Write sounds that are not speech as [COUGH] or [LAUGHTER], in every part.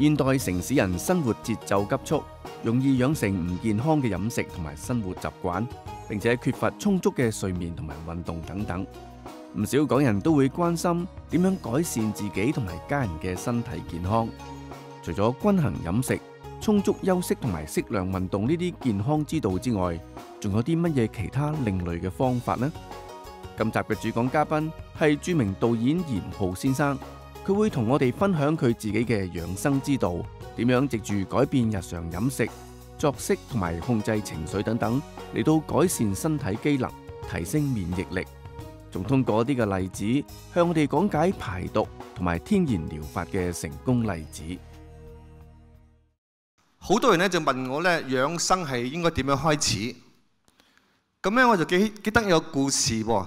現代城市人生活節奏急促，容易養成唔健康嘅飲食同埋生活習慣，並且缺乏充足嘅睡眠同埋運動等等。唔少港人都會關心點樣改善自己同埋家人嘅身體健康。除咗均衡飲食、充足休息同埋適量運動呢啲健康之道之外，仲有啲乜嘢其他另類嘅方法呢？今集嘅主講嘉賓係著名導演嚴浩先生。佢会同我哋分享佢自己嘅养生之道，点样藉住改变日常饮食、作息同埋控制情绪等等，嚟到改善身体机能、提升免疫力，仲通过一啲嘅例子向我哋讲解排毒同埋天然疗法嘅成功例子。好多人咧就问我咧养生系应该点样开始？咁咧我就记记得有故事喎。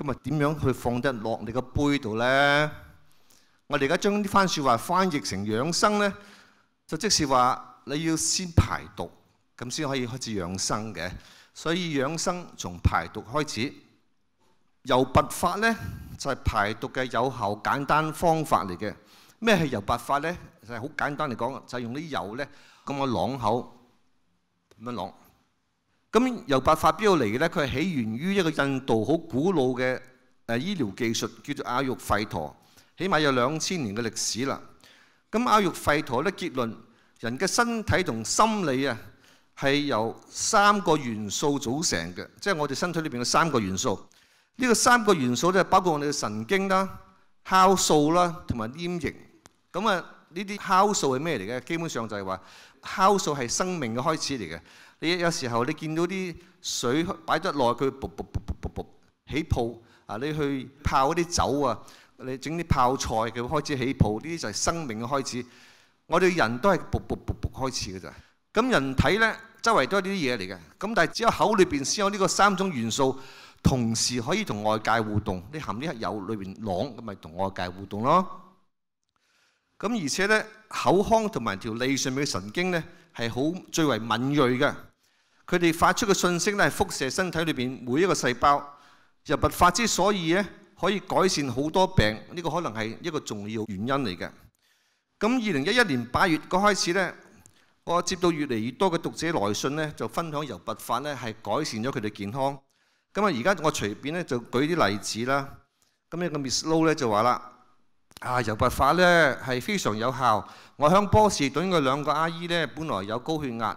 咁啊，點樣去放得落你個杯度呢？我哋而家將呢番説話翻譯成養生呢，就即是話你要先排毒，咁先可以開始養生嘅。所以養生從排毒開始，油拔法呢，就係排毒嘅有效簡單方法嚟嘅。咩係油拔法呢？就係好簡單嚟講，就係用啲油呢，咁我啷口咁樣啷。咁由八法標嚟咧，佢係起源於一個印度好古老嘅誒醫療技術，叫做阿育吠陀，起碼有兩千年嘅歷史啦。咁阿育吠陀咧結論，人嘅身體同心理啊係由三個元素組成嘅，即係我哋身體裏邊嘅三個元素。呢個三個元素咧包括我哋嘅神經啦、酵素啦同埋黏液。咁啊，呢啲酵素係咩嚟嘅？基本上就係話酵素係生命嘅開始嚟嘅。你有時候你見到啲水擺得耐，佢噗噗噗噗噗起泡啊！你去泡嗰啲酒啊，你整啲泡菜，佢開始起泡。呢啲就係生命嘅開始。我哋人都係噗噗噗噗開始嘅咋。咁人體呢，周圍都係呢啲嘢嚟嘅。咁但係只有口裏邊先有呢個三種元素，同時可以同外界互動。你含啲係油裏邊，朗咁咪同外界互動咯。咁而且呢，口腔同埋條脷上面嘅神經呢，係好最為敏鋭嘅。佢哋發出嘅訊息咧係輻射身體裏边每一個細胞。油拔法之所以咧可以改善好多病，呢個可能係一個重要原因嚟嘅。咁二零一一年八月嗰開始咧，我接到越嚟越多嘅讀者來信咧，就分享油拔法咧係改善咗佢哋健康。咁啊，而家我隨便咧就舉啲例子啦。咁一個 Miss Low 咧就話啦：，啊油拔法咧係非常有效。我响波士顿嘅兩個阿姨咧，本來有高血壓。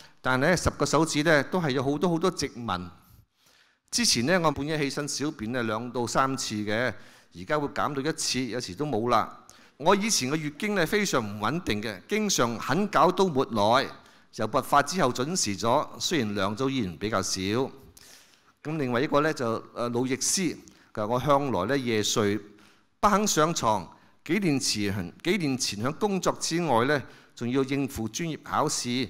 但咧十個手指咧都係有好多好多殖民。之前咧我半夜起身小便咧兩到三次嘅，而家會減到一次，有時都冇啦。我以前嘅月經咧非常唔穩定嘅，經常很久都沒來，就發之後準時咗，雖然量都依然比較少。咁另外一個咧就誒腦溢絲，佢話我向來咧夜睡，不肯上床。幾年前，幾年前喺工作之外咧，仲要應付專業考試。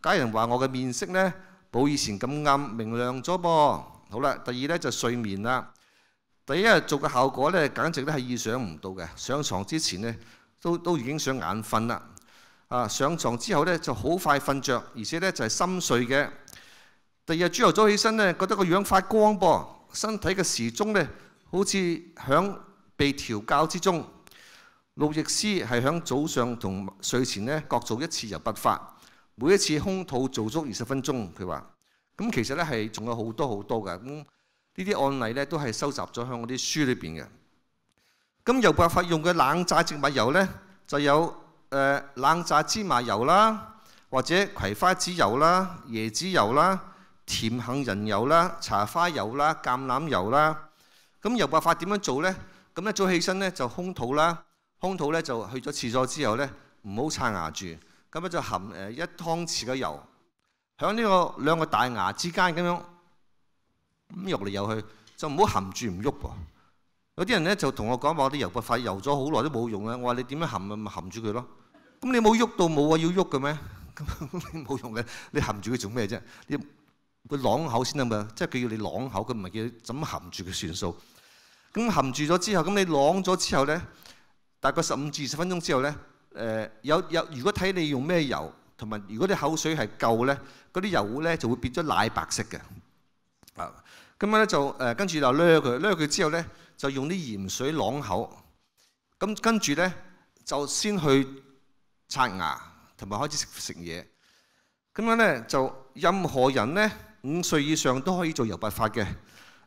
家人話：我嘅面色呢，冇以前咁暗明亮咗噃。好啦，第二呢，就睡眠啦。第一日做嘅效果呢，簡直都係意想唔到嘅。上床之前呢，都都已經想眼瞓啦。啊，上床之後呢，就好快瞓着，而且呢，就係深睡嘅。第二日朝頭早起身呢，覺得個樣發光噃，身體嘅時鐘呢，好似響被調教之中。路易斯係響早上同睡前呢，各做一次，又不發。每一次空肚做足二十分鐘，佢話：咁其實咧係仲有好多好多嘅。咁呢啲案例咧都係收集咗喺我啲書裏邊嘅。咁油白法用嘅冷榨植物油咧，就有誒冷榨芝麻油啦，或者葵花籽油啦、椰子油啦、甜杏仁油啦、茶花油啦、橄欖油啦。咁油白法點樣做咧？咁一早起身咧就空肚啦，空肚咧就去咗廁所之後咧唔好刷牙住。咁樣就含誒一湯匙嘅油，喺呢個兩個大牙之間咁樣咁入嚟入去，就唔好含住唔喐喎。有啲人咧就同我講話啲油塊油咗好耐都冇用咧。我話你點樣含啊？咪含住佢咯。咁你冇喐到冇啊？要喐嘅咩？[LAUGHS] 你冇用嘅，你含住佢做咩啫？你佢啷口先得嘛？即係佢要你啷口，佢唔係叫你怎含住佢算數。咁含住咗之後，咁你啷咗之後咧，大概十五至二十分鐘之後咧。誒有有，如果睇你用咩油同埋，如果啲口水係夠咧，嗰啲油咧就會變咗奶白色嘅啊。咁樣咧就誒，跟住就掠佢，掠佢之後咧就用啲鹽水啷口。咁跟住咧就先去刷牙同埋開始食食嘢。咁樣咧就任何人咧五歲以上都可以做油白法嘅。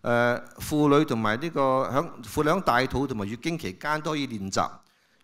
誒婦女同埋呢個響婦女大肚同埋月經期間都可以練習。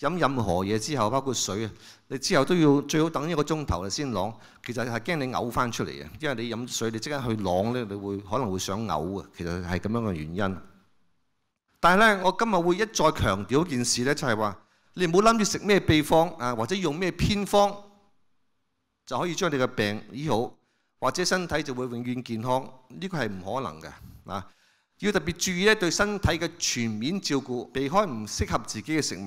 飲任何嘢之後，包括水啊，你之後都要最好等一個鐘頭先攞。其實係驚你嘔翻出嚟嘅，因為你飲水你即刻去攞咧，你會可能會想嘔啊。其實係咁樣嘅原因。但係咧，我今日會一再強調一件事咧，就係話你唔好諗住食咩秘方啊，或者用咩偏方就可以將你嘅病醫好，或者身體就會永遠健康。呢個係唔可能嘅啊！要特別注意咧，對身體嘅全面照顧，避開唔適合自己嘅食物。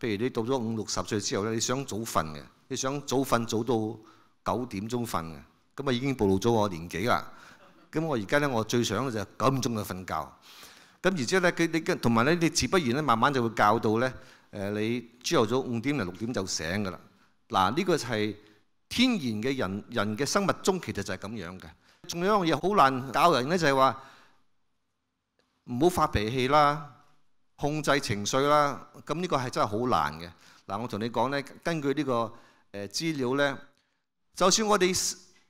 譬如你到咗五六十歲之後咧，你想早瞓嘅，你想早瞓早到九點鐘瞓嘅，咁啊已經暴露咗我年紀啦。咁我而家咧，我最想嘅就九點鐘就瞓覺。咁然之後咧，佢你跟同埋咧，你自不然咧，慢慢就會教到咧，誒你朝頭早五點零六點就醒㗎啦。嗱，呢個係天然嘅人人嘅生物鐘，其實就係咁樣嘅。仲有一樣嘢好難教人咧，就係話唔好發脾氣啦。控制情緒啦，咁呢個係真係好難嘅。嗱，我同你講呢，根據呢個誒資料呢，就算我哋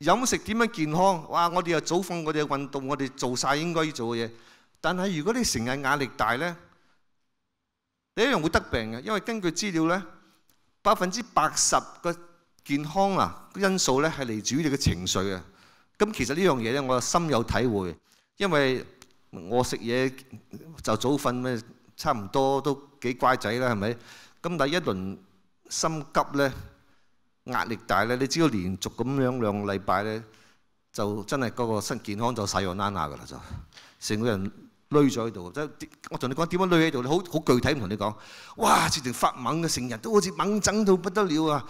飲食點樣健康，哇，我哋又早瞓，我哋運動，我哋做晒應該要做嘅嘢，但係如果你成日壓力大呢，你一樣會得病嘅。因為根據資料呢，百分之八十嘅健康啊因素呢係嚟自於你嘅情緒啊。咁其實呢樣嘢呢，我深有體會，因為我食嘢就早瞓咩？差唔多都幾乖仔啦，係咪？咁第一輪心急咧，壓力大咧，你只要連續咁樣兩個禮拜咧，就真係嗰個身健康就使用 d o n 噶啦，就成個人累咗喺度。即係我同你講點樣累喺度，你好好具體同你講。哇，直情發猛嘅成日都好似猛整到不得了啊！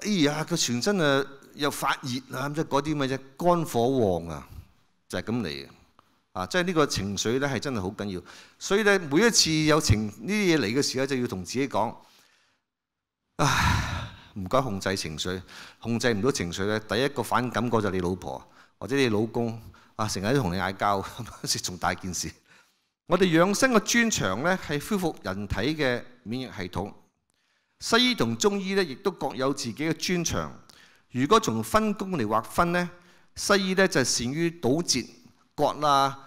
哎呀，個全身啊又發熱啊，即係嗰啲咪啫，肝火旺啊，就係咁嚟嘅。啊！即係呢個情緒咧，係真係好緊要。所以咧，每一次有情呢啲嘢嚟嘅時候，就要同自己講：，唉，唔該控制情緒。控制唔到情緒咧，第一個反感嗰就你老婆或者你老公啊，成日都同你嗌交，食 [LAUGHS] 重大件事。我哋養生嘅專長咧，係恢復人體嘅免疫系統。西醫同中醫咧，亦都各有自己嘅專長。如果從分工嚟劃分咧，西醫咧就係擅於堵截、割啦。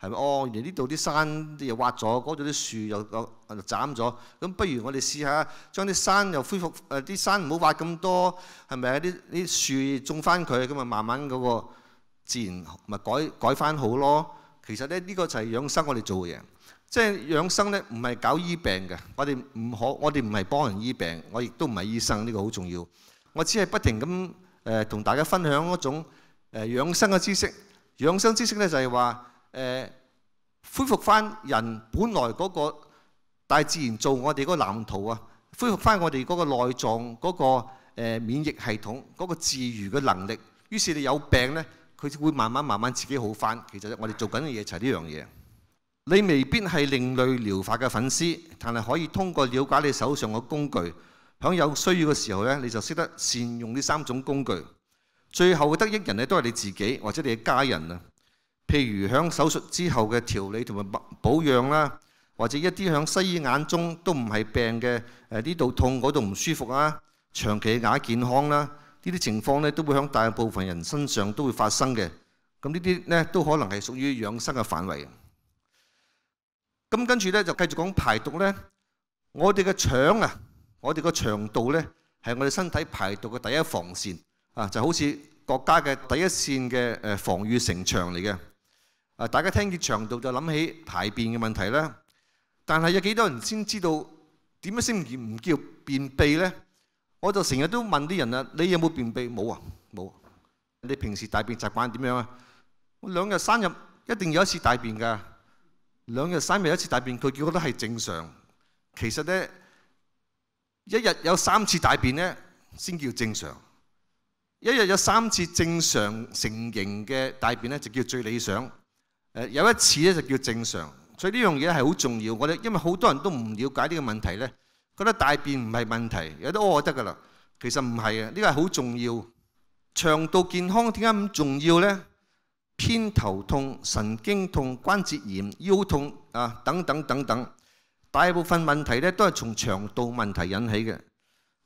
係咪哦？原來呢度啲山又挖咗，嗰度啲樹又又斬咗。咁不如我哋試下將啲山又恢復誒？啲山唔好挖咁多，係咪啊？啲啲樹種翻佢咁啊，慢慢嗰個自然咪改改翻好咯。其實咧，呢個就係養生我哋做嘅嘢。即係養生咧，唔係搞醫病嘅。我哋唔可，我哋唔係幫人醫病，我亦都唔係醫生。呢個好重要。我只係不停咁誒同大家分享一種誒養生嘅知識。養生知識咧就係話。誒，恢復翻人本來嗰個大自然做我哋嗰個藍圖啊！恢復翻我哋嗰個內臟嗰個免疫系統嗰個自愈嘅能力。於是你有病呢，佢就會慢慢慢慢自己好翻。其實我哋做緊嘅嘢就係呢樣嘢。你未必係另類療法嘅粉絲，但係可以通過了解你手上嘅工具，響有需要嘅時候呢，你就識得善用呢三種工具。最後嘅得益人呢，都係你自己或者你嘅家人啊！譬如喺手術之後嘅調理同埋保養啦，或者一啲喺西醫眼中都唔係病嘅誒，呢度痛嗰度唔舒服啊，長期嘅亞健康啦，呢啲情況咧都會喺大部分人身上都會發生嘅。咁呢啲咧都可能係屬於養生嘅範圍。咁跟住咧就繼續講排毒咧，我哋嘅腸啊，我哋個腸道咧係我哋身體排毒嘅第一防線啊，就好似國家嘅第一線嘅誒防禦城牆嚟嘅。啊！大家聽見長度就諗起排便嘅問題啦。但係有幾多人先知道點樣先唔叫便秘咧？我就成日都問啲人啊：你有冇便秘？冇啊，冇。你平時大便習慣點樣啊？兩日三日一定有一次大便㗎。兩日三日一次大便，佢覺得係正常。其實呢，一日有三次大便呢，先叫正常。一日有三次正常成形嘅大便呢，就叫最理想。有一次咧就叫正常，所以呢樣嘢係好重要。我哋因為好多人都唔了解呢個問題咧，覺得大便唔係問題，有得屙得㗎啦。其實唔係啊，呢個係好重要。腸道健康點解咁重要咧？偏頭痛、神經痛、關節炎、腰痛啊等等等等，大部分問題咧都係從腸道問題引起嘅。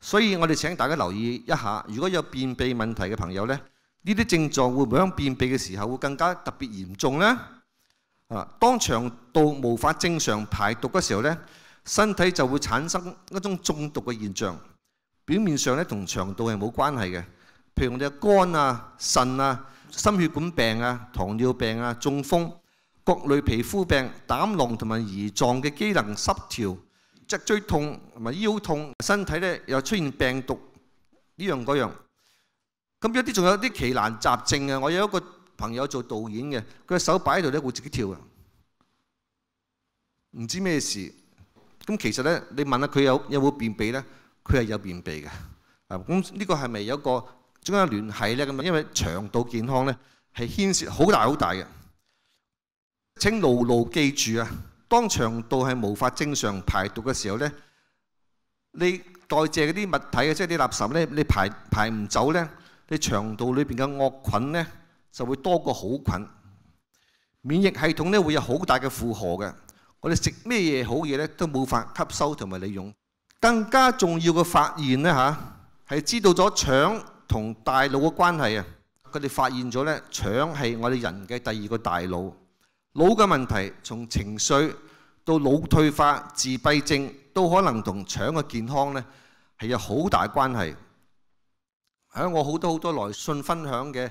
所以我哋請大家留意一下，如果有便秘問題嘅朋友咧，呢啲症狀會唔會喺便秘嘅時候會更加特別嚴重呢？啊，當腸道無法正常排毒嘅時候咧，身體就會產生一種中毒嘅現象。表面上咧同腸道係冇關係嘅，譬如我哋嘅肝啊、腎啊、心血管病啊、糖尿病啊、中風、各類皮膚病、膽囊同埋胰臟嘅機能失調、脊椎痛同埋腰痛，身體咧又出現病毒呢樣嗰樣。咁有啲仲有啲奇難雜症啊！我有一個。朋友做導演嘅，佢手擺喺度咧，會自己跳啊！唔知咩事咁，其實咧，你問下佢有有冇便秘咧，佢係有便秘嘅啊！咁呢個係咪有個中間聯繫咧？咁因為腸道健康咧係牽涉好大好大嘅。請牢牢記住啊！當腸道係無法正常排毒嘅時候咧，你代謝嗰啲物體嘅，即係啲垃圾咧，你排排唔走咧，你腸道裏邊嘅惡菌咧～就會多過好菌，免疫系統咧會有好大嘅負荷嘅。我哋食咩嘢好嘢咧都冇法吸收同埋利用。更加重要嘅發現咧嚇係知道咗腸同大腦嘅關係啊！佢哋發現咗咧腸係我哋人嘅第二個大腦。腦嘅問題，從情緒到腦退化、自閉症，都可能同腸嘅健康咧係有好大關係。喺我好多好多來信分享嘅。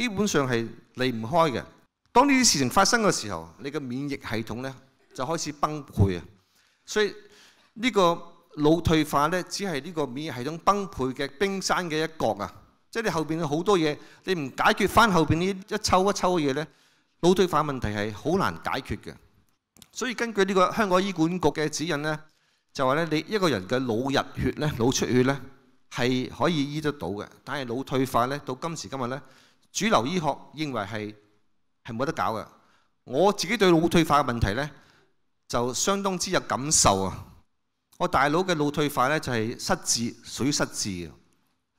基本上係離唔開嘅。當呢啲事情發生嘅時候，你嘅免疫系統咧就開始崩潰啊！所以呢個腦退化咧，只係呢個免疫系統崩潰嘅冰山嘅一角啊！即係你後邊好多嘢，你唔解決翻後邊呢一抽一抽嘅嘢咧，腦退化問題係好難解決嘅。所以根據呢個香港醫管局嘅指引咧，就話咧你一個人嘅腦入血咧、腦出血咧係可以醫得到嘅，但係腦退化咧到今時今日咧。主流醫學認為係係冇得搞嘅。我自己對腦退化嘅問題呢，就相當之有感受啊！我大佬嘅腦退化呢，就係失智，屬於失智嘅。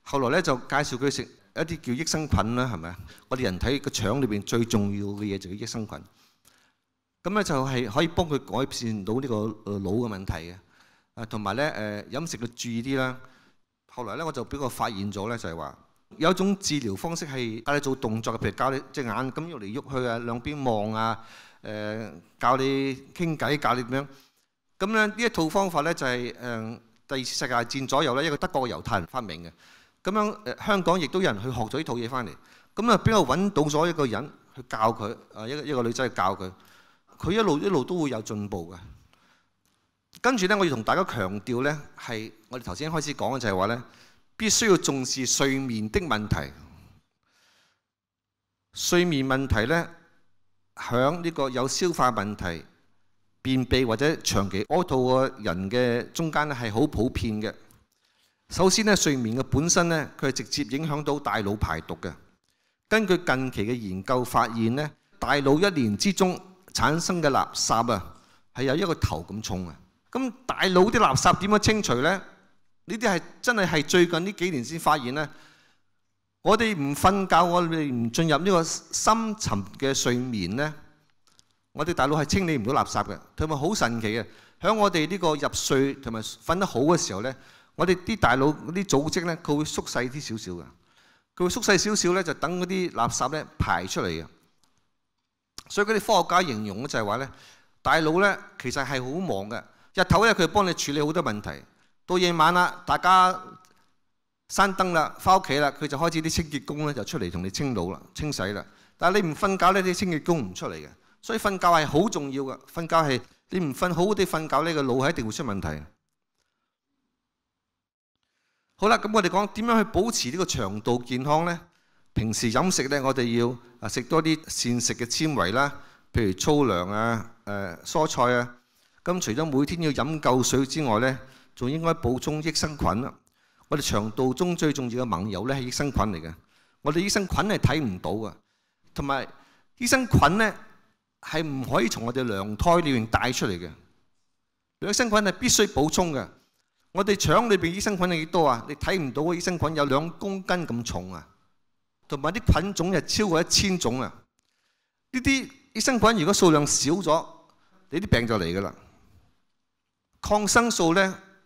後來呢，就介紹佢食一啲叫益生菌啦，係咪啊？我哋人體個腸裏邊最重要嘅嘢就叫益生菌。咁呢，就係可以幫佢改善到呢個誒腦嘅問題嘅。同埋呢，誒飲食要注意啲啦。後來呢，我就俾佢發現咗呢，就係話。有一种治疗方式系教你做动作譬如教你隻眼咁喐嚟喐去啊，两边望啊，诶，教你倾偈，教你点样，咁咧呢一套方法咧就系诶第二次世界战左右咧一个德国嘅犹太人发明嘅，咁样诶香港亦都有人去学咗呢套嘢翻嚟，咁啊边个揾到咗一个人去教佢，啊一一个女仔去教佢，佢一路一路都会有进步嘅。跟住咧，我要同大家强调咧，系我哋头先开始讲嘅就系话咧。必須要重視睡眠的問題。睡眠問題咧，響呢個有消化問題、便秘或者長期屙肚嘅人嘅中間咧，係好普遍嘅。首先咧，睡眠嘅本身咧，佢係直接影響到大腦排毒嘅。根據近期嘅研究發現咧，大腦一年之中產生嘅垃圾啊，係有一個頭咁重啊。咁大腦啲垃圾點樣清除咧？呢啲係真係係最近呢幾年先發現咧。我哋唔瞓覺，我哋唔進入呢個深沉嘅睡眠咧，我哋大腦係清理唔到垃圾嘅。同埋好神奇嘅，喺我哋呢個入睡同埋瞓得好嘅時候咧，我哋啲大腦啲組織咧，佢會縮細啲少少嘅，佢會縮細少少咧，就等嗰啲垃圾咧排出嚟嘅。所以嗰啲科學家形容就係話咧，大腦咧其實係好忙嘅，日頭咧佢幫你處理好多問題。到夜晚啦，大家闩灯啦，翻屋企啦，佢就开始啲清洁工咧就出嚟同你清脑啦、清洗啦。但系你唔瞓觉呢啲清洁工唔出嚟嘅，所以瞓觉系好重要嘅。瞓觉系你唔瞓好啲，瞓觉呢个脑系一定会出问题。好啦，咁我哋讲点样去保持呢个肠道健康呢？平时饮食呢，我哋要食多啲膳食嘅纤维啦，譬如粗粮啊、诶蔬菜啊。咁除咗每天要饮够水之外呢。仲應該補充益生菌啦！我哋腸道中最重要嘅盟友咧係益生菌嚟嘅。我哋益生菌係睇唔到嘅，同埋益生菌咧係唔可以從我哋娘胎裏面帶出嚟嘅。益生菌係必須補充嘅。我哋腸裏邊益生菌有幾多啊？你睇唔到嘅益生菌有兩公斤咁重啊！同埋啲菌種係超過一千種啊！呢啲益生菌如果數量少咗，你啲病就嚟噶啦。抗生素咧～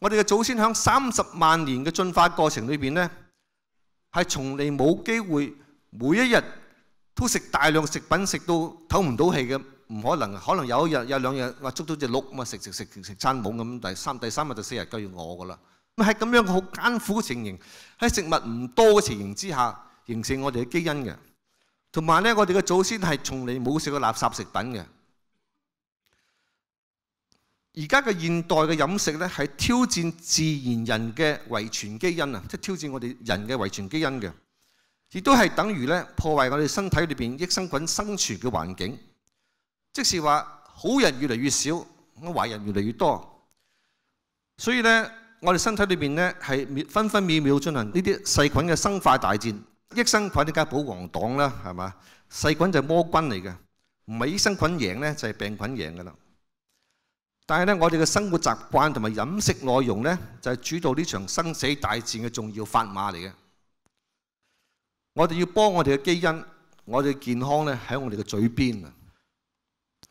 我哋嘅祖先喺三十萬年嘅進化過程裏邊呢，係從嚟冇機會每一日都食大量食品食到唞唔到氣嘅，唔可能。可能有一日有兩日話捉到只鹿咁啊食食食食餐懵咁，第三第三日第四日就要餓噶啦。咁係咁樣好艱苦嘅情形，喺食物唔多嘅情形之下形成我哋嘅基因嘅。同埋呢，我哋嘅祖先係從嚟冇食過垃圾食品嘅。而家嘅現代嘅飲食咧，係挑戰自然人嘅遺傳基因啊，即係挑戰我哋人嘅遺傳基因嘅，亦都係等於咧破壞我哋身體裏邊益生菌生存嘅環境。即是話，好人越嚟越少，壞人越嚟越多，所以咧，我哋身體裏邊咧係分分秒秒進行呢啲細菌嘅生化大戰。益生菌梗家保皇黨啦，係嘛？細菌就係魔君嚟嘅，唔係益生菌贏咧，就係病菌贏噶啦。但係咧，我哋嘅生活習慣同埋飲食內容咧，就係主導呢場生死大戰嘅重要砝碼嚟嘅。我哋要幫我哋嘅基因，我哋嘅健康咧喺我哋嘅嘴邊啊！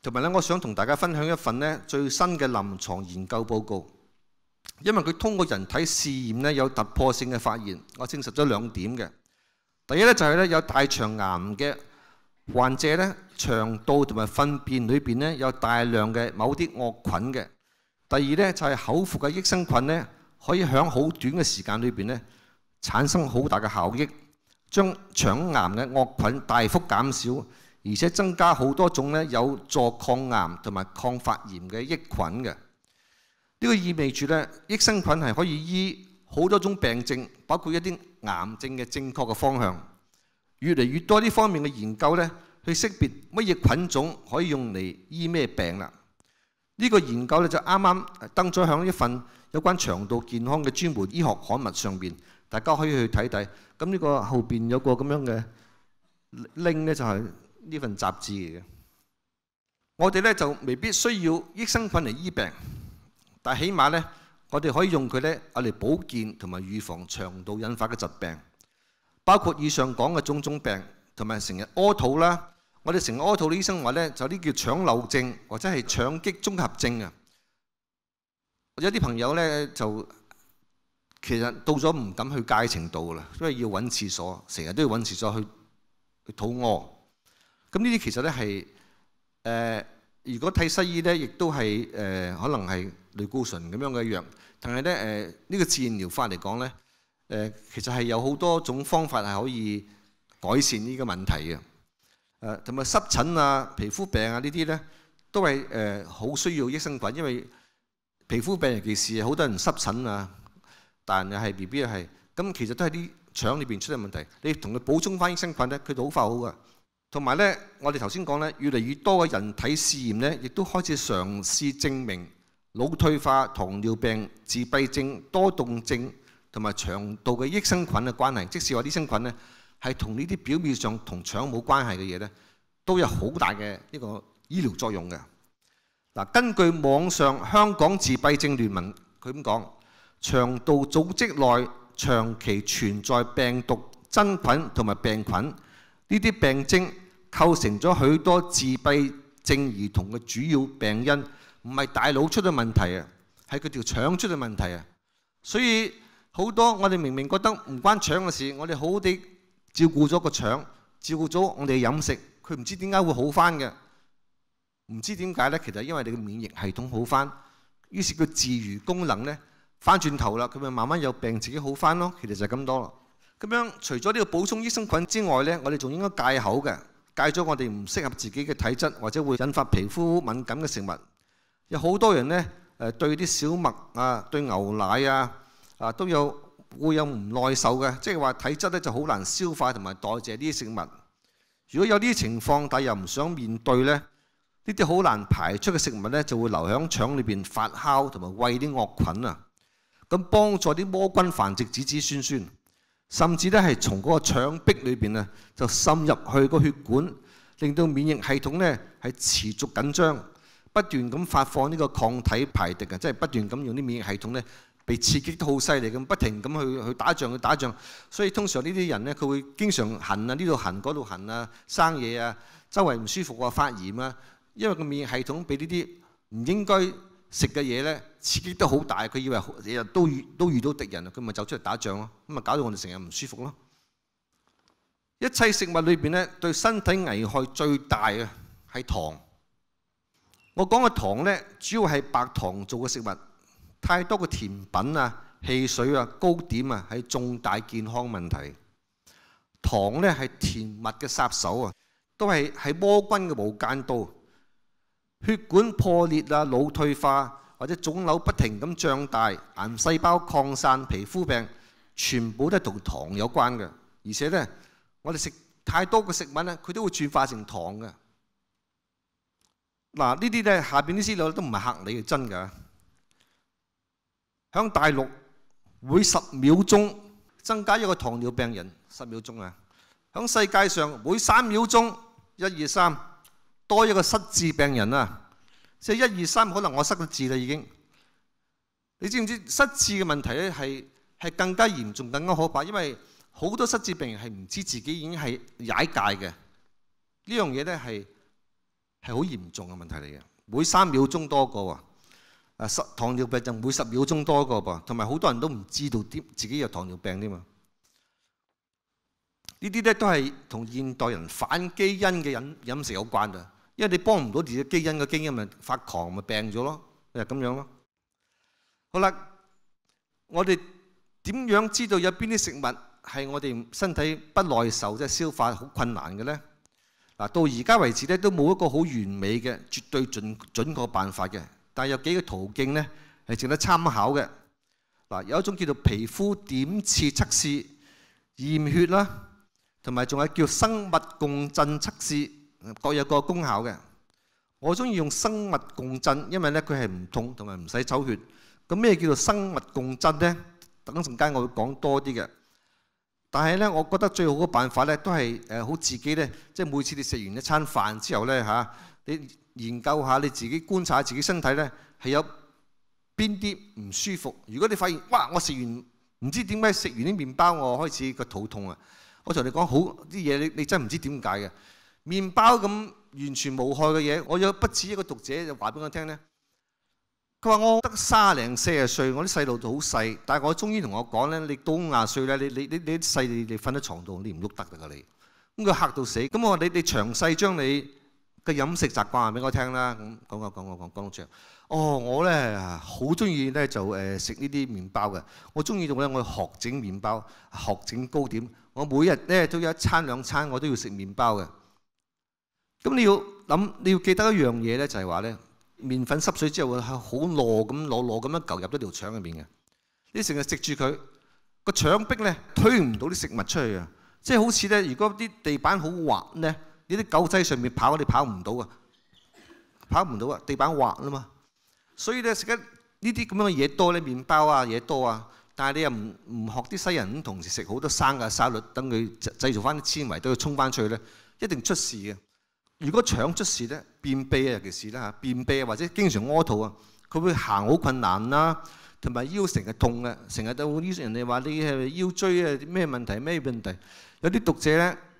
同埋咧，我想同大家分享一份咧最新嘅臨床研究報告，因為佢通過人體試驗咧有突破性嘅發現，我證實咗兩點嘅。第一咧就係咧有大腸癌嘅。患者咧腸道同埋糞便裏邊咧有大量嘅某啲惡菌嘅。第二咧就係口服嘅益生菌咧，可以響好短嘅時間裏邊咧產生好大嘅效益，將腸癌嘅惡菌大幅減少，而且增加好多種咧有助抗癌同埋抗發炎嘅益菌嘅。呢個意味住咧，益生菌係可以醫好多種病症，包括一啲癌症嘅正確嘅方向。越嚟越多呢方面嘅研究呢，去識別乜嘢菌種可以用嚟醫咩病啦？呢個研究呢，就啱啱登咗喺一份有關腸道健康嘅專門醫學刊物上邊，大家可以去睇睇。咁呢個後邊有個咁樣嘅拎呢，就係呢份雜誌嚟嘅。我哋呢，就未必需要益生菌嚟醫病，但起碼呢，我哋可以用佢呢，嚟保健同埋預防腸道引發嘅疾病。包括以上講嘅種種病，同埋成日屙肚啦。我哋成日屙肚，啲醫生話咧，就啲叫腸漏症或者係腸激綜合症啊。有啲朋友咧就其實到咗唔敢去街程度啦，因為要揾廁所，成日都要揾廁所去去肚屙。咁呢啲其實咧係誒，如果睇西醫咧，亦都係誒，可能係類固醇咁樣嘅藥。但係咧誒，呢個自然療法嚟講咧。誒其實係有好多種方法係可以改善呢個問題嘅，誒同埋濕疹啊、皮膚病啊呢啲咧，都係誒好需要益生菌，因為皮膚病尤其是好多人濕疹啊，但又係 B B 又係，咁其實都係啲腸裏邊出嘅問題，你同佢補充翻益生菌咧，佢好快好噶。同埋咧，我哋頭先講咧，越嚟越多嘅人體試驗咧，亦都開始嘗試證明腦退化、糖尿病、自閉症、多動症。同埋腸道嘅益生菌嘅關係，即使話益生菌咧係同呢啲表面上同腸冇關係嘅嘢咧，都有好大嘅一個醫療作用嘅嗱。根據網上香港自閉症聯盟，佢咁講？腸道組織內長期存在病毒、真菌同埋病菌，呢啲病徵構成咗許多自閉症兒童嘅主要病因，唔係大腦出咗問題啊，係佢條腸出咗問題啊，所以。好多我哋明明覺得唔關腸嘅事，我哋好好地照顧咗個腸，照顧咗我哋飲食，佢唔知點解會好翻嘅。唔知點解呢？其實因為你嘅免疫系統好翻，於是佢自愈功能呢，翻轉頭啦，佢咪慢慢有病自己好翻咯。其實就咁多啦。咁樣除咗呢個補充益生菌之外呢，我哋仲應該戒口嘅，戒咗我哋唔適合自己嘅體質或者會引發皮膚敏感嘅食物。有好多人呢，誒對啲小麥啊，對牛奶啊。啊，都有會有唔耐受嘅，即係話體質咧就好難消化同埋代謝啲食物。如果有啲情況，但又唔想面對咧，呢啲好難排出嘅食物咧就會留喺腸裏邊發酵，同埋喂啲惡菌啊。咁幫助啲魔菌繁殖，子子酸酸，甚至咧係從嗰個腸壁裏邊啊就滲入去個血管，令到免疫系統咧係持續緊張，不斷咁發放呢個抗體排敵啊，即係不斷咁用啲免疫系統咧。被刺激得好犀利咁，不停咁去去打仗去打仗，所以通常呢啲人咧，佢會經常痕啊，呢度痕嗰度痕啊，生嘢啊，周圍唔舒服啊，發炎啊，因為個免疫系統俾呢啲唔應該食嘅嘢咧，刺激得好大，佢以為日日都遇都遇到敵人啊，佢咪走出嚟打仗咯，咁咪搞到我哋成日唔舒服咯。一切食物裏邊咧，對身體危害最大嘅係糖。我講嘅糖咧，主要係白糖做嘅食物。太多嘅甜品啊、汽水啊、糕點啊，係重大健康問題。糖咧係甜蜜嘅殺手啊，都係係魔君嘅無間道。血管破裂啊、腦退化或者腫瘤不停咁脹大、癌細胞擴散、皮膚病，全部都係同糖有關嘅。而且咧，我哋食太多嘅食物咧，佢都會轉化成糖嘅。嗱，呢啲咧下邊啲資料都唔係嚇你，嘅，真㗎。響大陸每十秒鐘增加一個糖尿病人，十秒鐘啊！響世界上每三秒鐘，一二三多一個失智病人啊！即係一二三，可能我失咗智啦已經。你知唔知失智嘅問題咧？係係更加嚴重、更加可怕，因為好多失智病人係唔知自己已經係踩界嘅。呢樣嘢咧係係好嚴重嘅問題嚟嘅，每三秒鐘多個啊！啊！十糖尿病就每十秒鐘多個噃，同埋好多人都唔知道啲自己有糖尿病添嘛？呢啲咧都係同現代人反基因嘅飲飲食有關啊！因為你幫唔到自己基因嘅基因咪發狂咪病咗咯，就咁樣咯。好啦，我哋點樣知道有邊啲食物係我哋身體不耐受，即係消化好困難嘅咧？嗱，到而家為止咧都冇一個好完美嘅絕對準準確辦法嘅。但係有幾個途徑咧係值得參考嘅。嗱，有一種叫做皮膚點刺測試、驗血啦，同埋仲係叫生物共振測試，各有各功效嘅。我中意用生物共振，因為咧佢係唔痛同埋唔使抽血。咁咩叫做生物共振咧？等陣間我會講多啲嘅。但係咧，我覺得最好嘅辦法咧，都係誒好自己咧，即係每次你食完一餐飯之後咧嚇，你。研究下你自己，觀察下自己身體咧，係有邊啲唔舒服？如果你發現，哇！我食完唔知點解食完啲麵包，我開始個肚痛啊！我同你講，好啲嘢，你你真係唔知點解嘅。麵包咁完全無害嘅嘢，我有不止一個讀者就話俾我聽咧。佢話我得三零四十歲，我啲細路好細，但係我中醫同我講咧，你到五廿歲咧，你你你你啲細你瞓喺床度，你唔喐得㗎你。咁佢嚇到死。咁我話你你詳細將你。個飲食習慣啊，俾我聽啦，咁講講講講講講哦，我咧好中意咧就誒食呢啲麵包嘅。我中意仲咧我學整麵包，學整糕點。我每日咧都有一餐兩餐，我都要食麵包嘅。咁你要諗，你要記得一樣嘢咧，就係話咧，麵粉濕水之後會係好糯咁糯糯咁樣嚿入咗條腸入面嘅。你成日食住佢，個腸壁咧推唔到啲食物出去啊！即係好似咧，如果啲地板好滑咧。呢啲狗仔上面跑，你跑唔到啊！跑唔到啊！地板滑啊嘛，所以咧食得呢啲咁樣嘅嘢多咧，麵包啊嘢多啊，但係你又唔唔學啲西人咁同時食好多生嘅沙律，等佢製造翻啲纖維，等佢衝翻出去咧，一定出事嘅。如果腸出事咧，便秘啊，尤其是啦嚇，便秘或者經常屙肚啊，佢會行好困難啦，同埋腰成日痛嘅，成日都醫人哋話你係腰椎啊咩問題咩問題。有啲讀者咧。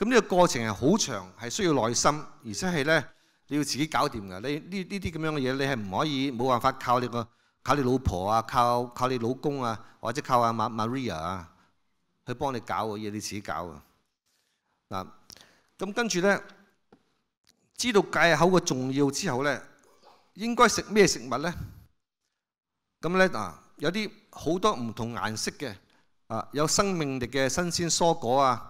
咁呢個過程係好長，係需要耐心，而且係咧你要自己搞掂嘅。你呢呢啲咁樣嘅嘢，你係唔可以冇辦法靠你個靠你老婆啊，靠靠你老公啊，或者靠阿瑪 Maria 啊去幫你搞嘅嘢，你自己搞啊。嗱，咁跟住咧，知道戒口嘅重要之後咧，應該食咩食物咧？咁咧嗱，有啲好多唔同顏色嘅啊，有生命力嘅新鮮蔬果啊。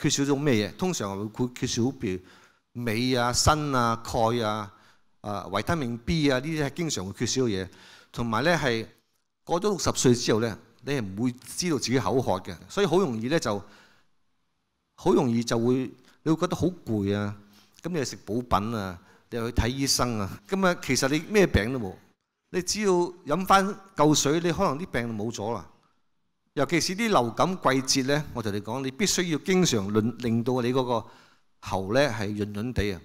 缺少咗咩嘢？通常會缺缺少譬如镁啊、鈉啊、鈣啊、啊維他命 B 啊，呢啲係經常會缺少嘅嘢。同埋咧係過咗六十歲之後咧，你係唔會知道自己口渴嘅，所以好容易咧就好容易就會你會覺得好攰啊。咁你又食補品啊，你又去睇醫生啊。咁啊，其實你咩病都冇，你只要飲翻夠水，你可能啲病就冇咗啦。尤其是啲流感季節咧，我同你講，你必須要經常令令到你嗰個喉咧係潤潤地啊！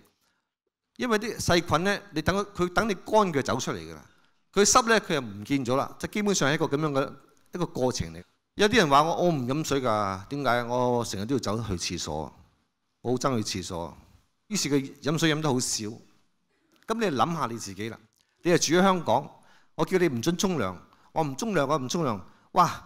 因為啲細菌咧，你等佢等你乾佢走出嚟㗎啦。佢濕咧，佢又唔見咗啦。即基本上係一個咁樣嘅一個過程嚟。有啲人話我我唔飲水㗎，點解？我成日都要走去廁所，我好憎去廁所，於是佢飲水飲得好少。咁你諗下你自己啦，你係住喺香港，我叫你唔准沖涼，我唔沖涼我唔沖涼，哇！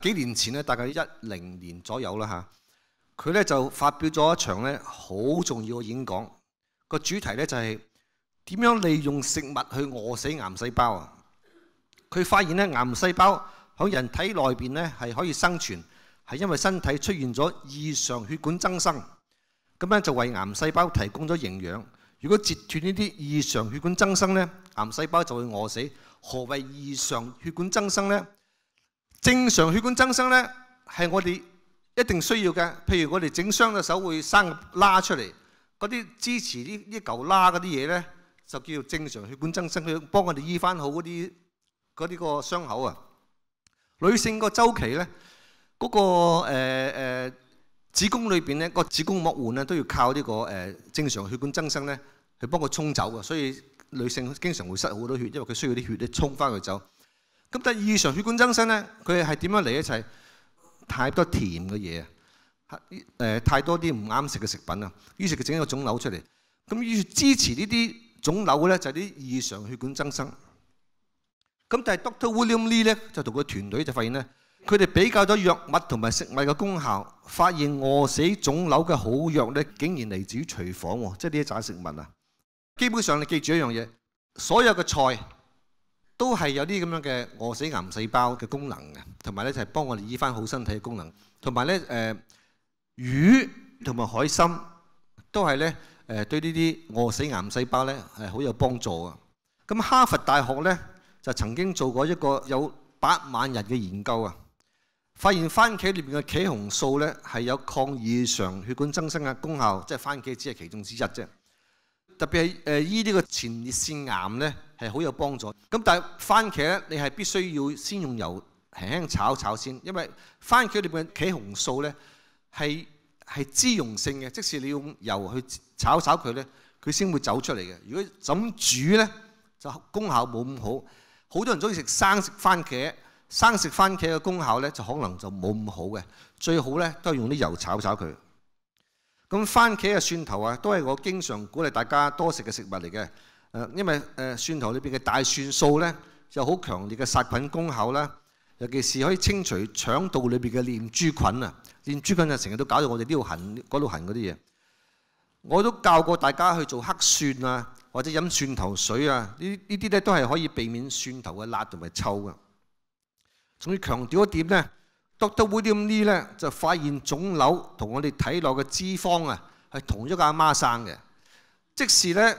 几年前咧，大概一零年左右啦吓，佢咧就发表咗一场咧好重要嘅演讲，个主题咧就系点样利用食物去饿死癌细胞啊！佢发现咧癌细胞喺人体内边咧系可以生存，系因为身体出现咗异常血管增生，咁咧就为癌细胞提供咗营养。如果截断呢啲异常血管增生咧，癌细胞就会饿死。何谓异常血管增生咧？正常血管增生呢，系我哋一定需要嘅。譬如我哋整傷嘅手，會生拉出嚟，嗰啲支持呢呢嚿拉嗰啲嘢呢，就叫正常血管增生，去幫我哋醫翻好嗰啲嗰啲個傷口啊。女性個周期呢，嗰個誒子宮裏邊呢，個子宮膜換呢，都要靠呢個誒正常血管增生呢，去幫佢沖走啊。所以女性經常會失好多血，因為佢需要啲血咧沖翻佢走。咁但係異常血管增生咧，佢係點樣嚟一齊？太多甜嘅嘢，誒太多啲唔啱食嘅食品啊。於是佢整一個腫瘤出嚟。咁於是支持呢啲腫瘤咧，就係啲異常血管增生。咁但係 Dr. William Lee 咧，就同佢團隊就發現咧，佢哋比較咗藥物同埋食物嘅功效，發現餓死腫瘤嘅好藥咧，竟然嚟自於廚房喎，即係啲扎食物啊。基本上你記住一樣嘢，所有嘅菜。都係有啲咁樣嘅餓死癌細胞嘅功能嘅，同埋咧就係幫我哋醫翻好身體嘅功能。同埋咧誒，魚同埋海參都係咧誒對呢啲餓死癌細胞咧係好有幫助啊！咁哈佛大學咧就曾經做過一個有八萬人嘅研究啊，發現番茄裏面嘅茄紅素咧係有抗異常血管增生嘅功效，即係番茄只係其中之一啫。特別係誒醫呢個前列腺癌咧。係好有幫助咁，但係番茄咧，你係必須要先用油輕輕炒炒先，因為番茄裏邊嘅茄紅素咧係係脂溶性嘅，即使你用油去炒炒佢咧，佢先會走出嚟嘅。如果怎煮咧，就功效冇咁好。好多人中意食生食番茄，生食番茄嘅功效咧就可能就冇咁好嘅。最好咧都係用啲油炒炒佢。咁番茄嘅蒜頭啊，都係我經常鼓勵大家多食嘅食物嚟嘅。誒，因為誒蒜頭裏邊嘅大蒜素咧，就好強烈嘅殺菌功效啦，尤其是可以清除腸道裏邊嘅念珠菌啊，念珠菌就成日都搞到我哋呢度痕嗰度痕嗰啲嘢。我都教過大家去做黑蒜啊，或者飲蒜頭水啊，呢呢啲咧都係可以避免蒜頭嘅辣同埋臭嘅。仲要強調一點咧，Doctor William Lee 咧就發現腫瘤同我哋體內嘅脂肪啊係同一個阿媽生嘅，即使咧。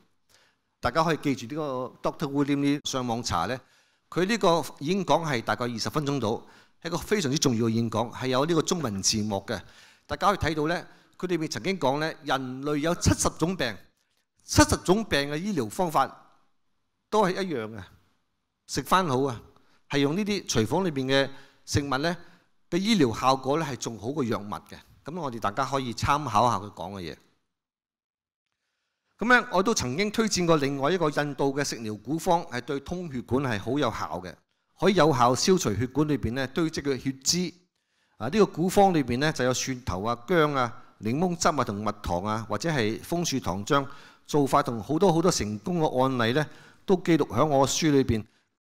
大家可以記住呢個 Doctor w i a m 唔上網查呢，佢呢個演講係大概二十分鐘到，一個非常之重要嘅演講，係有呢個中文字幕嘅。大家可以睇到呢，佢裏面曾經講呢，人類有七十種病，七十種病嘅醫療方法都係一樣嘅，食翻好啊，係用呢啲廚房裏面嘅食物呢，嘅醫療效果呢係仲好過藥物嘅。咁我哋大家可以參考下佢講嘅嘢。咁咧，我都曾經推薦過另外一個印度嘅食療古方，係對通血管係好有效嘅，可以有效消除血管裏邊咧堆積嘅血脂。啊，呢個古方裏邊咧就有蒜頭啊、薑啊、檸檬汁啊同蜜糖啊，或者係楓樹糖漿。做法同好多好多成功嘅案例咧，都記錄喺我書裏邊。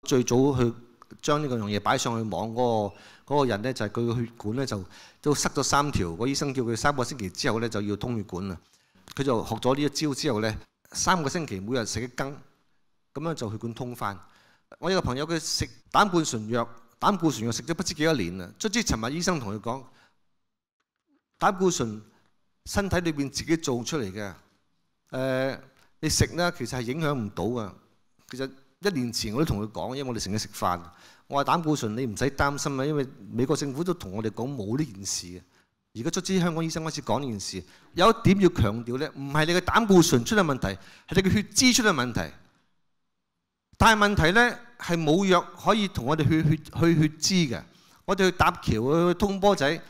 最早去將呢個溶液擺上去網嗰個個人咧，就係佢嘅血管咧就都塞咗三條，個醫生叫佢三個星期之後咧就要通血管啦。佢就學咗呢一招之後咧，三個星期每日食一羹，咁樣就血管通翻。我有個朋友佢食膽固醇藥，膽固醇藥食咗不知幾多年啦。卒之尋日醫生同佢講，膽固醇身體裏邊自己做出嚟嘅，誒，你食咧其實係影響唔到嘅。其實一年前我都同佢講，因為我哋成日食飯，我話膽固醇你唔使擔心啊，因為美國政府都同我哋講冇呢件事嘅。而家出資香港醫生開始講呢件事，有一點要強調咧，唔係你嘅膽固醇出咗問題，係你嘅血脂出咗問題。但係問題咧係冇藥可以同我哋去血去血脂嘅，我哋去搭橋去通波仔，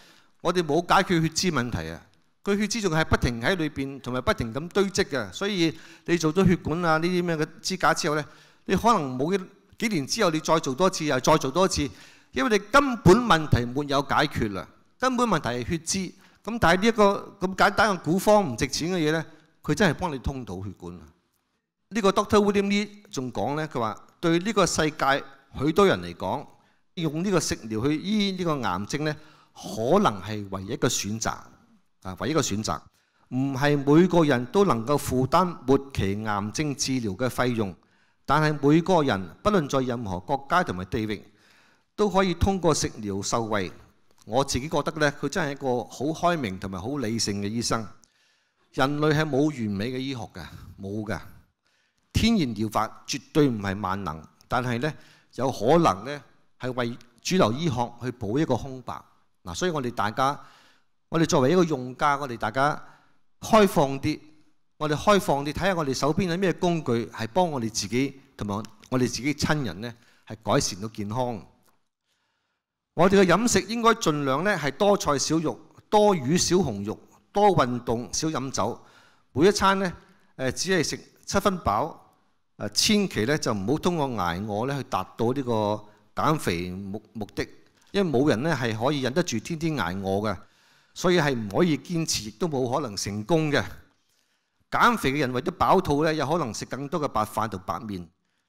我哋冇解決血脂問題啊！佢血脂仲係不停喺裏邊，同埋不停咁堆積嘅，所以你做咗血管啊呢啲咩嘅支架之後咧，你可能冇幾年之後你再做多次又再做多次，因為你根本問題沒有解決啦。根本問題係血脂，咁但係呢一個咁簡單嘅古方唔值錢嘅嘢咧，佢真係幫你通到血管。呢個 Doctor William Lee 仲講咧，佢話對呢個世界許多人嚟講，用呢個食療去醫呢個癌症咧，可能係唯一嘅選擇啊，唯一嘅選擇。唔係每個人都能夠負擔末期癌症治療嘅費用，但係每個人不論在任何國家同埋地域都可以通過食療受惠。我自己覺得咧，佢真係一個好開明同埋好理性嘅醫生。人類係冇完美嘅醫學嘅，冇嘅。天然療法絕對唔係萬能，但係咧有可能咧係為主流醫學去補一個空白。嗱，所以我哋大家，我哋作為一個用家，我哋大家開放啲，我哋開放啲，睇下我哋手邊有咩工具係幫我哋自己同埋我哋自己親人咧係改善到健康。我哋嘅飲食應該盡量咧係多菜少肉，多魚少紅肉，多運動少飲酒。每一餐咧，誒只係食七分飽。誒千祈咧就唔好通過挨餓咧去達到呢個減肥目目的，因為冇人咧係可以忍得住天天挨餓嘅，所以係唔可以堅持，亦都冇可能成功嘅。減肥嘅人為咗飽肚咧，有可能食更多嘅白飯同白面。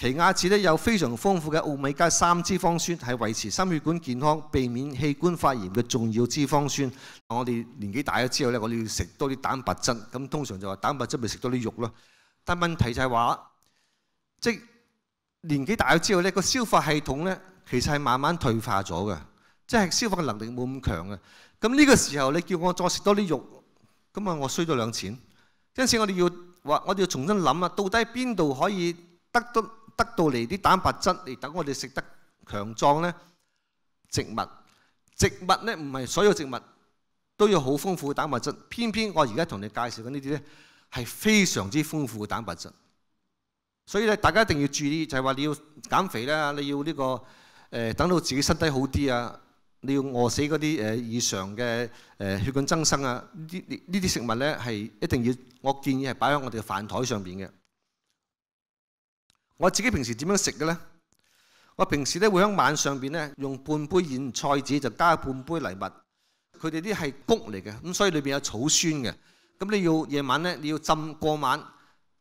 奇亞籽咧有非常豐富嘅奧米加三脂肪酸，係維持心血管健康、避免器官發炎嘅重要脂肪酸。我哋年紀大咗之後咧，我哋要食多啲蛋白質，咁通常就話蛋白質咪食多啲肉咯。但問題就係話，即年紀大咗之後咧，個消化系統咧其實係慢慢退化咗嘅，即係消化嘅能力冇咁強嘅。咁呢個時候你叫我再食多啲肉，咁啊我衰咗兩錢。因此我哋要話，我哋要重新諗啊，到底邊度可以得到？得到嚟啲蛋白質嚟等我哋食得強壯咧，植物植物咧唔係所有植物都要好豐富嘅蛋白質，偏偏我而家同你介紹嘅呢啲咧係非常之豐富嘅蛋白質，所以咧大家一定要注意，就係話你要減肥啦，你要呢個誒等到自己身體好啲啊，你要餓死嗰啲誒異常嘅誒血管增生啊，呢呢啲食物咧係一定要，我建議係擺喺我哋嘅飯台上邊嘅。我自己平時點樣食嘅呢？我平時咧會喺晚上邊咧用半杯燕菜籽就加半杯藜物，佢哋啲係谷嚟嘅，咁所以裏邊有草酸嘅。咁你要夜晚咧，你要浸過晚，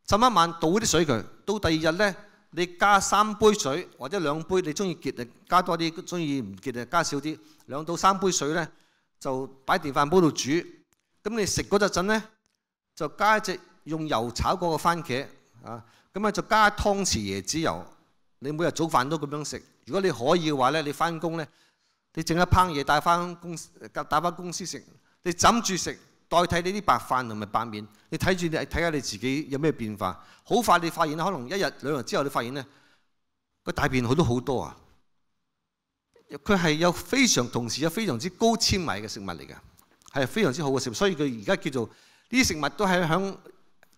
浸一晚倒啲水佢，到第二日咧，你加三杯水或者兩杯，你中意結啊加多啲，中意唔結啊加少啲，兩到三杯水咧就擺電飯煲度煮。咁你食嗰陣陣咧就加一隻用油炒過嘅番茄啊。咁啊，就加湯匙椰子油。你每日早飯都咁樣食。如果你可以嘅話咧，你翻工咧，你整一烹嘢帶翻公司，帶翻公司食。你枕住食，代替你啲白飯同埋白麵。你睇住你睇下你自己有咩變化。好快你發現，可能一日兩日之後，你發現咧個大便好多好多啊！佢係有非常同時有非常之高纖維嘅食物嚟嘅，係非常之好嘅食物。所以佢而家叫做呢啲食物都係響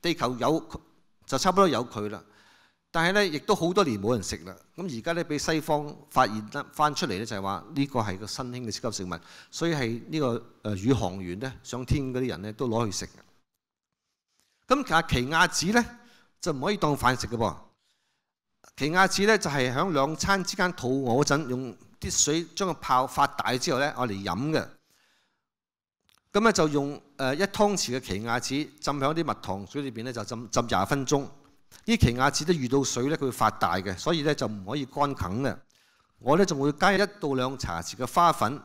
地球有。就差不多有佢啦，但係咧，亦都好多年冇人食啦。咁而家咧，俾西方發現得翻出嚟咧，就係話呢個係個新興嘅超補食物，所以係呢個誒宇航員咧上天嗰啲人咧都攞去食。咁其實奇亞籽咧就唔可以當飯食嘅噃，奇亞籽咧就係響兩餐之間肚餓嗰陣，用啲水將個泡發大之後咧，我嚟飲嘅。咁咧就用誒一湯匙嘅奇亞籽浸響啲蜜糖水裏邊咧，就浸浸廿分鐘。呢奇亞籽都遇到水咧，佢會發大嘅，所以咧就唔可以乾啃嘅。我咧仲會加一到兩茶匙嘅花粉，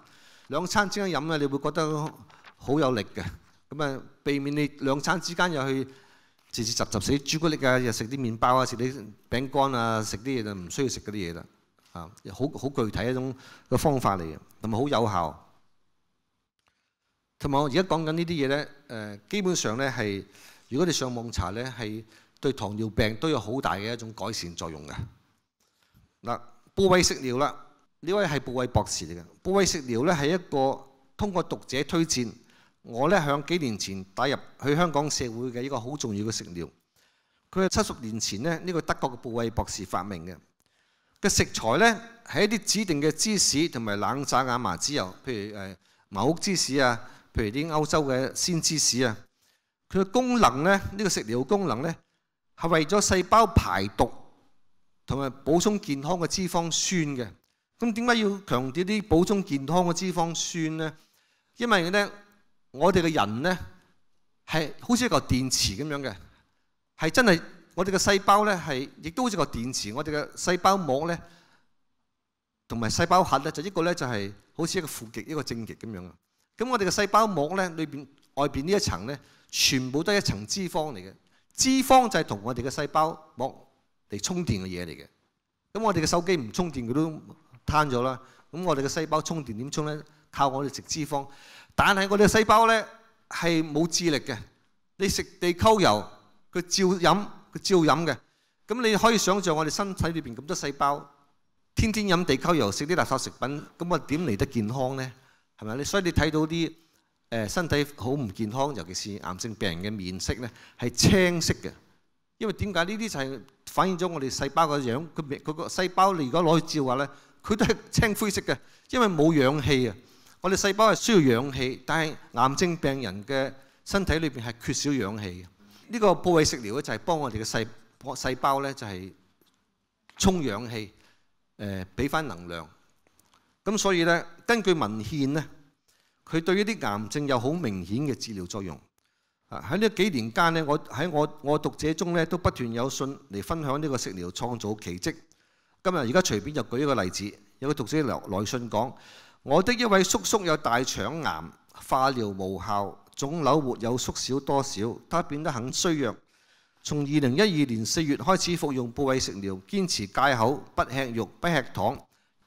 兩餐之間飲咧，你會覺得好有力嘅。咁啊，避免你兩餐之間又去自自集集食朱古力啊，又食啲麵包啊，食啲餅乾啊，食啲嘢就唔需要食嗰啲嘢啦。啊，好好具體一種嘅方法嚟嘅，同埋好有效。同埋我而家講緊呢啲嘢咧，誒基本上咧係，如果你上網查咧，係對糖尿病都有好大嘅一種改善作用嘅。嗱，布維食療啦，呢位係布維博士嚟嘅。布維食療咧係一個通過讀者推薦，我咧響幾年前打入去香港社會嘅一個好重要嘅食療。佢係七十年前咧呢個德國嘅布維博士發明嘅。嘅食材咧係一啲指定嘅芝士同埋冷榨亞麻籽油，譬如誒麻屋芝士啊。譬如啲歐洲嘅鮮芝士啊，佢嘅功能咧，呢個食療功能咧，係為咗細胞排毒同埋補充健康嘅脂肪酸嘅。咁點解要強調啲補充健康嘅脂肪酸咧？因為咧，我哋嘅人咧係好似一個電池咁樣嘅，係真係我哋嘅細胞咧係，亦都好似個電池。我哋嘅細胞膜咧同埋細胞核咧，就一個咧就係好似一個負極一個正極咁樣啊。咁我哋嘅細胞膜咧，裏邊外邊呢一層咧，全部都係一層脂肪嚟嘅。脂肪就係同我哋嘅細胞膜嚟充電嘅嘢嚟嘅。咁我哋嘅手機唔充電佢都攤咗啦。咁我哋嘅細胞充電點充咧？靠我哋食脂肪。但係我哋嘅細胞咧係冇智力嘅。你食地溝油，佢照飲，佢照飲嘅。咁你可以想象我哋身體裏邊咁多細胞，天天飲地溝油，食啲垃圾食品，咁我點嚟得健康咧？係咪？你所以你睇到啲誒身體好唔健康，尤其是癌症病人嘅面色咧，係青色嘅。因為點解呢啲就係反映咗我哋細胞嘅樣。佢佢個細胞，你如果攞去照話咧，佢都係青灰色嘅，因為冇氧氣啊。我哋細胞係需要氧氣，但係癌症病人嘅身體裏邊係缺少氧氣嘅。呢個部位食療咧就係幫我哋嘅細細胞咧就係充氧氣，誒俾翻能量。咁所以咧，根據文獻咧，佢對於啲癌症有好明顯嘅治療作用。啊，喺呢幾年間咧，我喺我我讀者中咧都不斷有信嚟分享呢個食療創造奇蹟。今日而家隨便就舉一個例子，有個讀者來來信講：我的一位叔叔有大腸癌，化療無效，腫瘤沒有縮小多少，他變得很衰弱。從二零一二年四月開始服用部位食療，堅持戒口，不吃肉，不吃糖。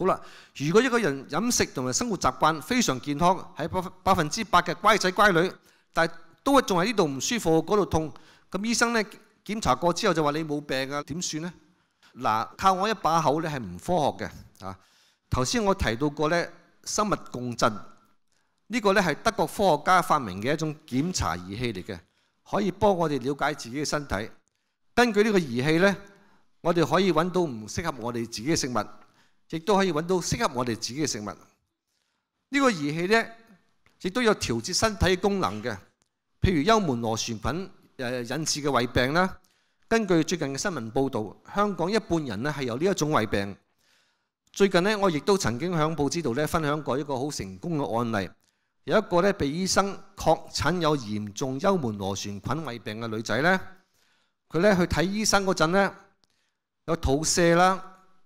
好啦，如果一個人飲食同埋生活習慣非常健康，係百百分之百嘅乖仔乖女，但係都仲喺呢度唔舒服，嗰度痛，咁醫生咧檢查過之後就話你冇病啊，點算呢？嗱，靠我一把口咧係唔科學嘅啊！頭先我提到過咧生物共振，呢個咧係德國科學家發明嘅一種檢查儀器嚟嘅，可以幫我哋了解自己嘅身體。根據呢個儀器咧，我哋可以揾到唔適合我哋自己嘅食物。亦都可以揾到適合我哋自己嘅食物。呢個儀器呢，亦都有調節身體功能嘅，譬如幽門螺旋菌誒引致嘅胃病啦。根據最近嘅新聞報導，香港一半人咧係有呢一種胃病。最近呢，我亦都曾經喺報紙度咧分享過一個好成功嘅案例，有一個咧被醫生確診有嚴重幽門螺旋菌胃病嘅女仔呢，佢咧去睇醫生嗰陣咧有吐瀉啦。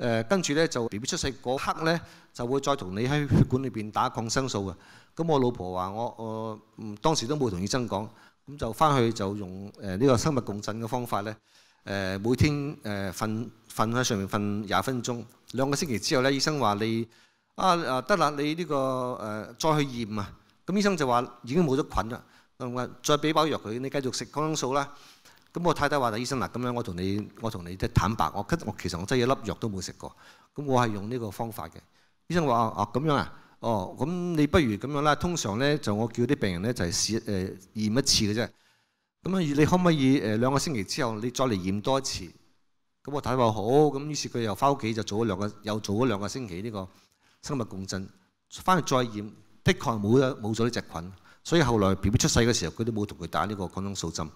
誒跟住咧就 B B 出世嗰刻咧，就會再同你喺血管裏邊打抗生素嘅。咁我老婆話我我嗯當時都冇同醫生講，咁就翻去就用誒呢個生物共振嘅方法咧。誒每天誒瞓瞓喺上面瞓廿分鐘。兩個星期之後咧，醫生話你啊啊得啦，你呢個誒再去驗啊。咁醫生就話已經冇咗菌啦，咁再俾包藥佢，你繼續食抗生素啦。咁我太太話：醫生嗱，咁樣我同你，我同你即係坦白，我覺我其實我真係一粒藥都冇食過。咁我係用呢個方法嘅。醫生話：哦咁樣啊，哦咁你不如咁樣啦。通常咧就我叫啲病人咧就係試誒驗一次嘅啫。咁啊，你可唔可以誒兩個星期之後你再嚟驗多一次？咁我太太話好，咁於是佢又翻屋企就做咗兩個，又做咗兩個星期呢個生物共振，翻去再驗，的確冇咗冇咗啲只菌。所以後來 B B 出世嘅時候，佢都冇同佢打呢個抗生素針。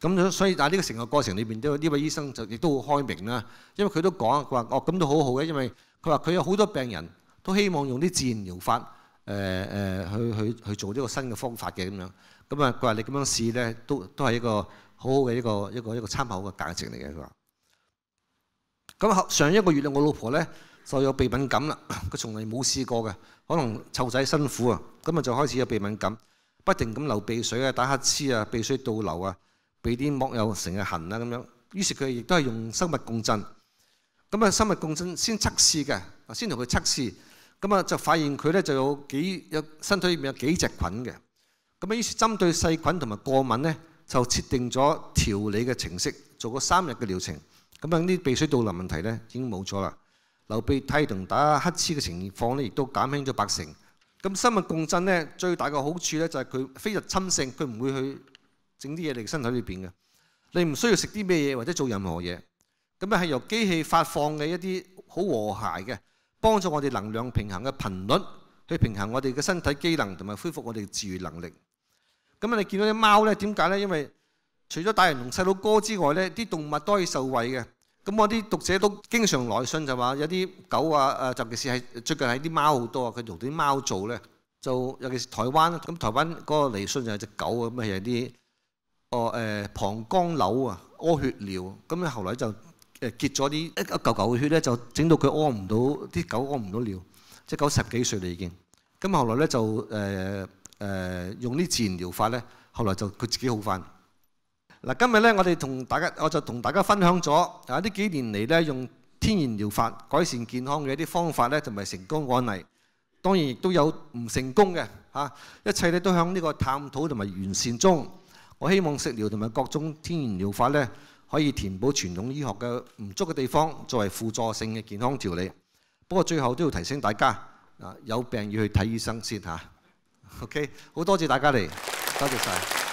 咁所以但呢個成個過程裏邊都呢位醫生就亦都好開明啦，因為佢都講話哦咁都好好嘅，因為佢話佢有好多病人都希望用啲自然療法誒誒去去去做呢個新嘅方法嘅咁樣。咁啊佢話你咁樣試咧，都都係一個好好嘅一個一個一個參考嘅價值嚟嘅。佢話咁上一個月咧，我老婆咧就有鼻敏感啦，[COUGHS] 佢從嚟冇試過嘅，可能湊仔辛苦啊，咁啊就開始有鼻敏感，不停咁流鼻水啊、打乞嗤啊、鼻水倒流啊。俾啲膜有成日痕啦咁樣，於是佢亦都係用生物共振，咁啊生物共振先測試嘅，先同佢測試，咁啊就發現佢咧就有幾有身體入面有幾隻菌嘅，咁啊於是針對細菌同埋過敏咧，就設定咗調理嘅程式，做個三日嘅療程，咁啊啲鼻水倒流問題咧已經冇咗啦，流鼻涕同打黑嗤嘅情況咧亦都減輕咗百成。咁生物共振咧最大嘅好處咧就係佢非常侵性，佢唔會去。整啲嘢嚟身體裏邊嘅，你唔需要食啲咩嘢或者做任何嘢，咁啊係由機器發放嘅一啲好和諧嘅，幫助我哋能量平衡嘅頻率，去平衡我哋嘅身體機能同埋恢復我哋嘅自愈能力。咁啊，你見到啲貓咧，點解咧？因為除咗大人同細佬哥之外咧，啲動物都可以受惠嘅。咁我啲讀者都經常來信就話，有啲狗啊，誒，尤其是係最近係啲貓好多，啊，佢用啲貓做咧，就尤其是台灣咁，台灣嗰個嚟信就係只狗咁，有啲。個誒膀胱瘤啊，屙血尿，咁咧後來就誒結咗啲一一嚿嚿嘅血咧，就整到佢屙唔到啲狗屙唔到尿，只狗十幾歲啦已經，咁後來咧就誒誒用啲自然療法咧，後來就佢自己好翻。嗱，今日咧我哋同大家，我就同大家分享咗啊呢幾年嚟咧用天然療法改善健康嘅一啲方法咧，同埋成功案例，當然亦都有唔成功嘅嚇，一切咧都喺呢個探討同埋完善中。我希望食療同埋各種天然療法咧，可以填補傳統醫學嘅唔足嘅地方，作為輔助性嘅健康調理。不過最後都要提醒大家，啊，有病要去睇醫生先嚇。OK，好多謝大家嚟，多謝晒。